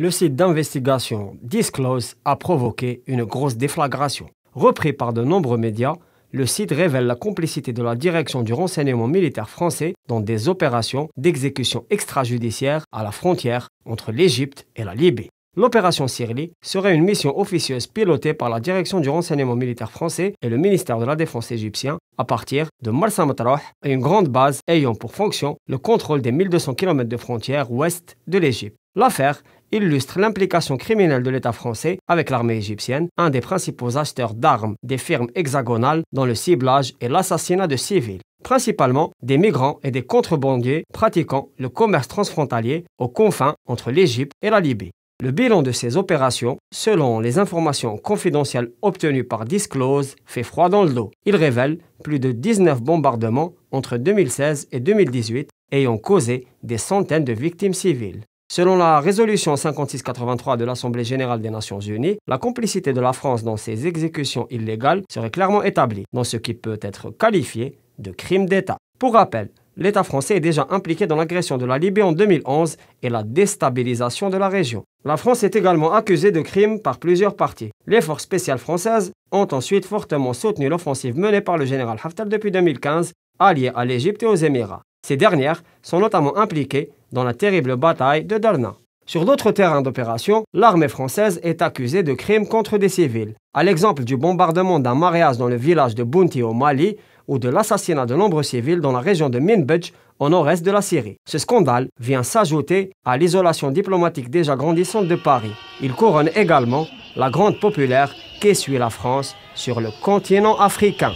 le site d'investigation Disclose a provoqué une grosse déflagration. Repris par de nombreux médias, le site révèle la complicité de la direction du renseignement militaire français dans des opérations d'exécution extrajudiciaire à la frontière entre l'Égypte et la Libye. L'opération Sirli serait une mission officieuse pilotée par la direction du renseignement militaire français et le ministère de la Défense égyptien à partir de Marsa Matarouh, une grande base ayant pour fonction le contrôle des 1200 km de frontière ouest de l'Égypte. L'affaire illustre l'implication criminelle de l'État français avec l'armée égyptienne, un des principaux acheteurs d'armes des firmes hexagonales dans le ciblage et l'assassinat de civils, principalement des migrants et des contrebandiers pratiquant le commerce transfrontalier aux confins entre l'Égypte et la Libye. Le bilan de ces opérations, selon les informations confidentielles obtenues par Disclose, fait froid dans le dos. Il révèle plus de 19 bombardements entre 2016 et 2018 ayant causé des centaines de victimes civiles. Selon la résolution 5683 de l'Assemblée générale des Nations unies, la complicité de la France dans ces exécutions illégales serait clairement établie dans ce qui peut être qualifié de crime d'État. Pour rappel, l'État français est déjà impliqué dans l'agression de la Libye en 2011 et la déstabilisation de la région. La France est également accusée de crimes par plusieurs parties. Les forces spéciales françaises ont ensuite fortement soutenu l'offensive menée par le général Haftar depuis 2015, alliée à l'Égypte et aux Émirats. Ces dernières sont notamment impliquées dans la terrible bataille de Darna. Sur d'autres terrains d'opération, l'armée française est accusée de crimes contre des civils, à l'exemple du bombardement d'un mariage dans le village de Bounti au Mali ou de l'assassinat de nombreux civils dans la région de Minbij au nord-est de la Syrie. Ce scandale vient s'ajouter à l'isolation diplomatique déjà grandissante de Paris. Il couronne également la grande populaire qu'essuie la France sur le continent africain.